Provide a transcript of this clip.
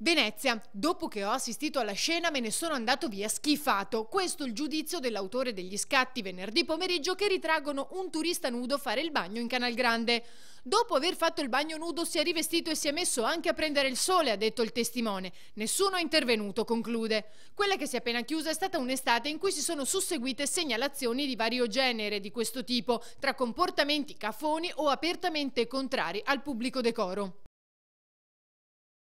Venezia, dopo che ho assistito alla scena me ne sono andato via schifato. Questo è il giudizio dell'autore degli scatti venerdì pomeriggio che ritraggono un turista nudo fare il bagno in Canal Grande. Dopo aver fatto il bagno nudo si è rivestito e si è messo anche a prendere il sole, ha detto il testimone. Nessuno è intervenuto, conclude. Quella che si è appena chiusa è stata un'estate in cui si sono susseguite segnalazioni di vario genere di questo tipo, tra comportamenti cafoni o apertamente contrari al pubblico decoro.